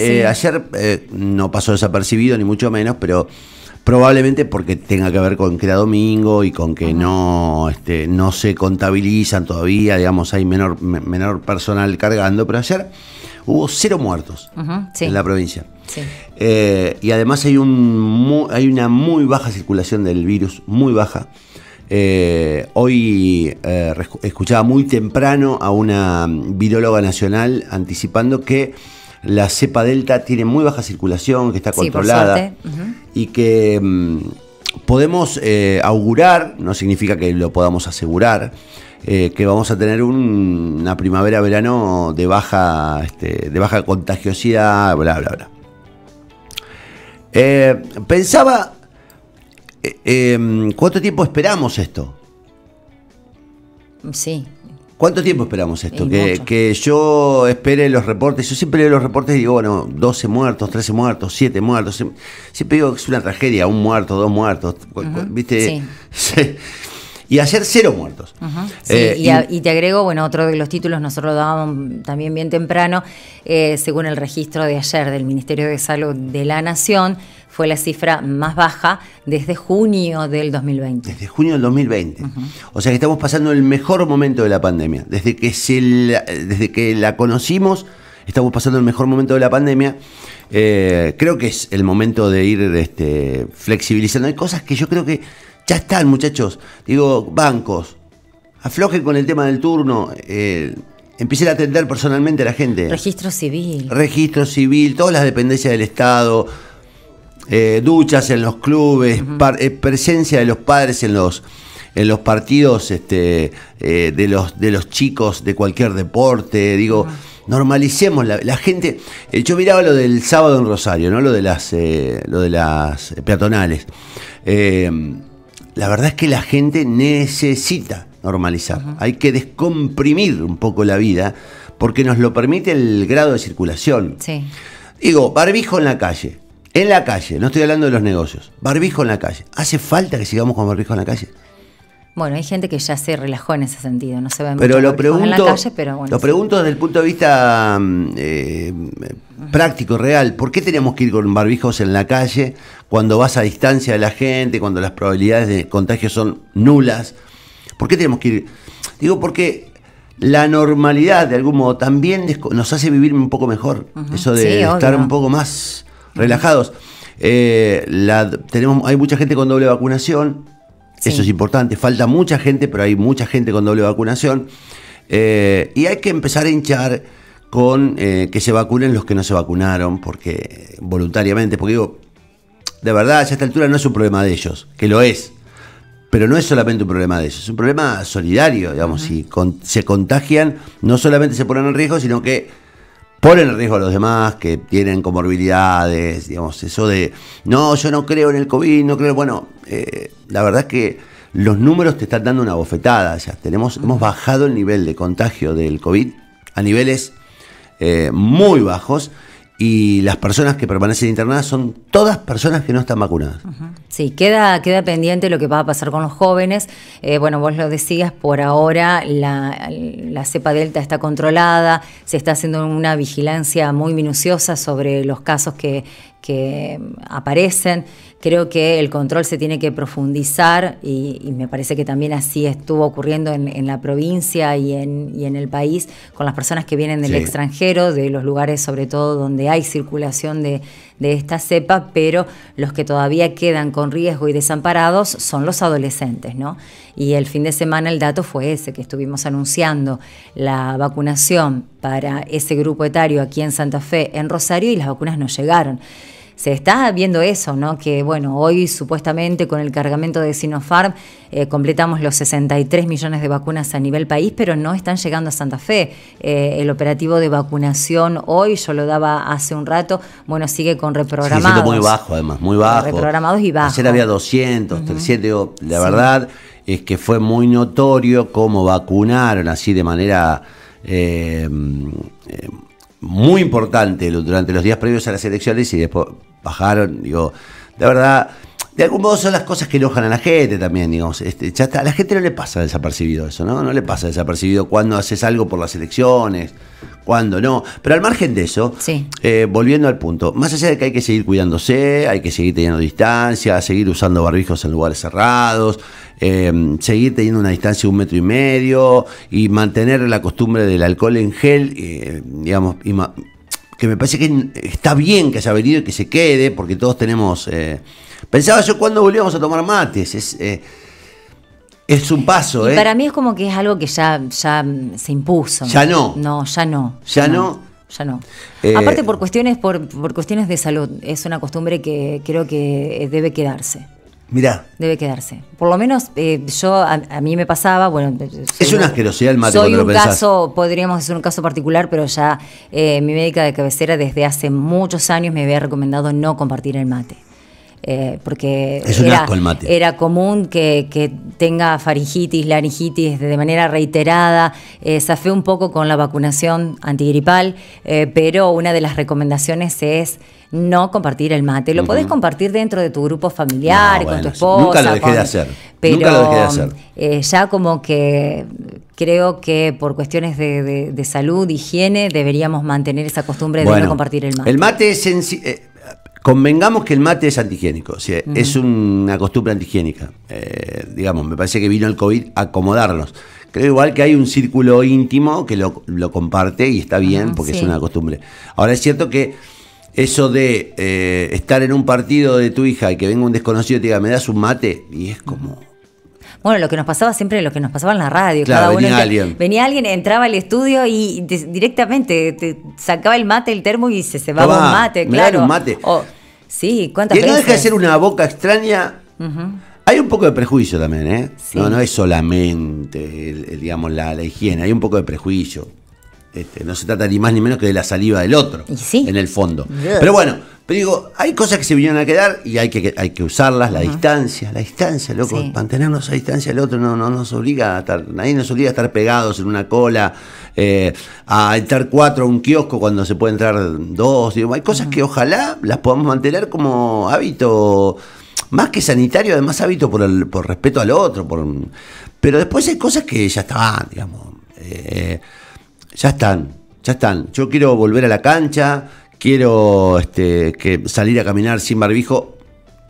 Eh, ayer eh, no pasó desapercibido, ni mucho menos, pero probablemente porque tenga que ver con que era domingo y con que no, este, no se contabilizan todavía, digamos, hay menor, menor personal cargando, pero ayer hubo cero muertos en la provincia. Eh, y además hay, un, hay una muy baja circulación del virus, muy baja. hoy escuchaba muy temprano a una viróloga nacional anticipando que la cepa delta tiene muy baja circulación, que está controlada y que mm, podemos eh, augurar, no significa que lo podamos asegurar, eh, que vamos a tener una primavera-verano de baja, este, de baja contagiosidad, bla, bla, bla. Eh, pensaba, em, ¿cuánto tiempo esperamos esto? Sí, ¿Cuánto tiempo esperamos esto? Que, yo espere los reportes. Yo siempre leo los reportes y digo, bueno, 12 muertos, 13 muertos, 7 muertos. Siempre digo que es una tragedia, un muerto, dos muertos. ¿Viste? Sí. y ayer cero muertos. Eh, y, te agrego, bueno, otro de los títulos nosotros lo dábamos también bien temprano, eh, según el registro de ayer del Ministerio de Salud de la Nación fue la cifra más baja desde junio del 2020. Desde junio del 2020. O sea que estamos pasando el mejor momento de la pandemia. Desde que, se la, desde que la conocimos, estamos pasando el mejor momento de la pandemia. Eh, creo que es el momento de ir este, flexibilizando. Hay cosas que yo creo que ya están, muchachos. Digo, bancos, aflojen con el tema del turno. Eh, empiecen a atender personalmente a la gente. Registro civil. Registro civil, todas las dependencias del Estado eh, duchas en los clubes, eh, presencia de los padres en los en los partidos este, eh, de, los, de los chicos de cualquier deporte, digo, normalicemos la, gente. yo miraba lo del sábado en Rosario, ¿no? Lo de las de las peatonales. la verdad es que la gente necesita normalizar. Hay que descomprimir un poco la vida porque nos lo permite el grado de circulación. Digo, barbijo en la calle. En la calle, no estoy hablando de los negocios. Barbijo en la calle. ¿Hace falta que sigamos con barbijo en la calle? Bueno, hay gente que ya se relajó en ese sentido, no se ve pero lo pregunto, en pero Lo pregunto desde el punto de vista mm, eh, práctico, real. ¿Por qué tenemos que ir con barbijos en la calle cuando vas a distancia de la gente, cuando las probabilidades de contagio son nulas? ¿Por qué tenemos que ir? Digo, porque la normalidad, de algún modo, también nos hace vivir un poco mejor. Eso de estar un poco más relajados. Eh, tenemos, hay mucha gente con doble vacunación, eso es importante. Falta mucha gente, pero hay mucha gente con doble vacunación. Eh, y hay que empezar a hinchar con eh, que se vacunen los que no se vacunaron, porque voluntariamente, porque digo, de verdad, a esta altura no es un problema de ellos, que lo es. Pero no es solamente un problema de ellos, es un problema solidario, digamos, si se contagian, no solamente se ponen en riesgo, sino que ponen en riesgo a los demás que tienen comorbilidades, digamos, eso de, no, yo no creo en el COVID, no creo, bueno, eh, la verdad es que los números te están dando una bofetada, ya tenemos, hemos bajado el nivel de contagio del COVID a niveles eh, muy bajos y las personas que permanecen internadas son todas personas que no están vacunadas. Sí, queda, queda pendiente lo que va a pasar con los jóvenes. Eh, bueno, vos lo decías, por ahora la, cepa delta está controlada, se está haciendo una vigilancia muy minuciosa sobre los casos que, que aparecen. Creo que el control se tiene que profundizar y, me parece que también así estuvo ocurriendo en, la provincia y en, en, el país con las personas que vienen del extranjero, de los lugares sobre todo donde hay circulación de, esta cepa, pero los que todavía quedan con riesgo y desamparados son los adolescentes, ¿no? Y el fin de semana el dato fue ese, que estuvimos anunciando la vacunación para ese grupo etario aquí en Santa Fe, en Rosario, y las vacunas no llegaron se está viendo eso, ¿no? Que bueno, hoy supuestamente con el cargamento de Sinopharm eh, completamos los 63 millones de vacunas a nivel país, pero no están llegando a Santa Fe. Eh, el operativo de vacunación hoy, yo lo daba hace un rato, bueno, sigue con reprogramados. Sigue muy bajo, además, muy eh, bajo. Reprogramados y bajo. Ayer había 200, 37, la verdad es que fue muy notorio cómo vacunaron así de manera. muy importante durante los días previos a las elecciones y después bajaron, digo, de verdad, de algún modo son las cosas que enojan a la gente también, digamos. Este, ya a la gente no le pasa desapercibido eso, ¿no? No le pasa desapercibido cuando haces algo por las elecciones, cuando no. Pero al margen de eso, eh, volviendo al punto, más allá de que hay que seguir cuidándose, hay que seguir teniendo distancia, seguir usando barbijos en lugares cerrados, eh, seguir teniendo una distancia de un metro y medio y mantener la costumbre del alcohol en gel, eh, digamos, y que me parece que está bien que haya venido y que se quede, porque todos tenemos... Eh, pensaba yo cuando volvíamos a tomar mates, es... Eh, es un paso, ¿eh? Para mí es como que es algo que ya, ya mm, se impuso. Ya no. No, ya no. Ya, no. Ya no. Aparte por cuestiones, por, por, cuestiones de salud, es una costumbre que creo que debe quedarse. Debe quedarse. Por lo menos eh, yo, a, mí me pasaba, bueno... Es una asquerosidad el mate podríamos decir un caso particular, pero ya eh, mi médica de cabecera desde hace muchos años me había recomendado no compartir el mate. Eh, porque era, común que, tenga faringitis, laringitis de manera reiterada. Se zafé un poco con la vacunación antigripal, pero una de las recomendaciones es no compartir el mate. Lo puedes podés compartir dentro de tu grupo familiar, con tu esposa. Nunca lo dejé de hacer. Pero nunca lo dejé de hacer. Eh, ya como que creo que por cuestiones de, salud, higiene, deberíamos mantener esa costumbre de no compartir el mate. El mate es eh, Convengamos que el mate es antigiénico eh, es una costumbre antigiénica digamos, me parece que vino el COVID a acomodarnos. Creo igual que hay un círculo íntimo que lo, comparte y está bien porque es una costumbre. Ahora es cierto que eso de eh, estar en un partido de tu hija y que venga un desconocido y te diga, me das un mate, y es como... Bueno, lo que nos pasaba siempre, lo que nos pasaba en la radio. cada uno venía alguien. entraba al estudio y directamente te sacaba el mate, el termo y se cebaba un mate, claro. un mate. sí, ¿cuántas y no deja de ser una boca extraña. Hay un poco de prejuicio también, ¿eh? No, no es solamente, digamos, la, la higiene, hay un poco de prejuicio. Este, no se trata ni más ni menos que de la saliva del otro, en el fondo. Pero bueno, pero digo, hay cosas que se vinieron a quedar y hay que, hay que usarlas, la distancia, la distancia, loco, mantenernos a distancia del otro no, nos obliga a estar, nadie nos obliga a estar pegados en una cola, eh, a entrar cuatro a un kiosco cuando se puede entrar dos, hay cosas que ojalá las podamos mantener como hábito más que sanitario, además hábito por, el, respeto al otro. pero después hay cosas que ya estaban, digamos. Eh, ya están, ya están. Yo quiero volver a la cancha, quiero este, salir a caminar sin barbijo.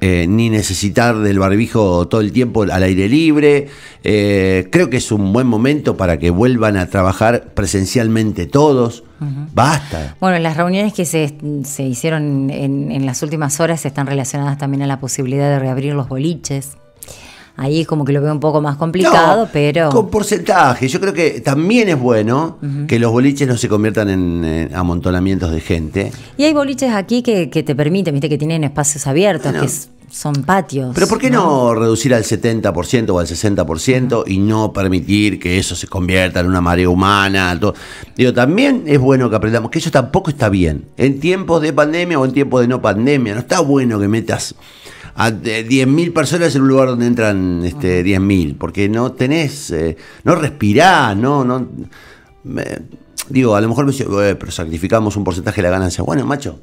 Eh, ni necesitar del barbijo todo el tiempo al aire libre. Eh, creo que es un buen momento para que vuelvan a trabajar presencialmente todos. Basta. Bueno, las reuniones que se, se hicieron en las últimas horas están relacionadas también a la posibilidad de reabrir los boliches. Ahí es como que lo veo un poco más complicado, pero... Con porcentaje. Yo creo que también es bueno que los boliches no se conviertan en, eh, amontonamientos de gente. Y hay boliches aquí que, te permiten, viste, que tienen espacios abiertos, que son patios. Pero ¿por qué no, reducir al 70% o al 60% y no permitir que eso se convierta en una marea humana? Digo, también es bueno que aprendamos que eso tampoco está bien. En tiempos de pandemia o en tiempos de no pandemia, no está bueno que metas a 10.000 eh, personas en un lugar donde entran este, 10.000, porque no tenés, eh, no respirás, no, no... digo, a lo mejor me dice, pero sacrificamos un porcentaje de la ganancia. Bueno, macho,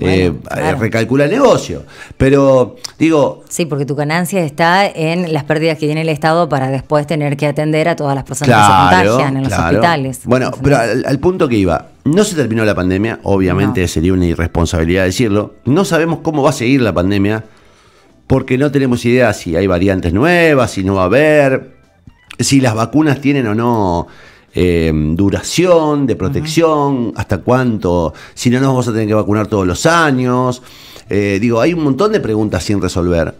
eh, recalcula el negocio. Pero digo... Sí, porque tu ganancia está en las pérdidas que tiene el Estado para después tener que atender a todas las personas que se contagian en los hospitales. Bueno, pero al, punto que iba, no se terminó la pandemia, obviamente sería una irresponsabilidad decirlo. No sabemos cómo va a seguir la pandemia porque no tenemos idea si hay variantes nuevas, si no va a haber, si las vacunas tienen o no em, duración de protección, hasta cuánto, si no nos vamos a tener que vacunar todos los años. Eh, digo, hay un montón de preguntas sin resolver.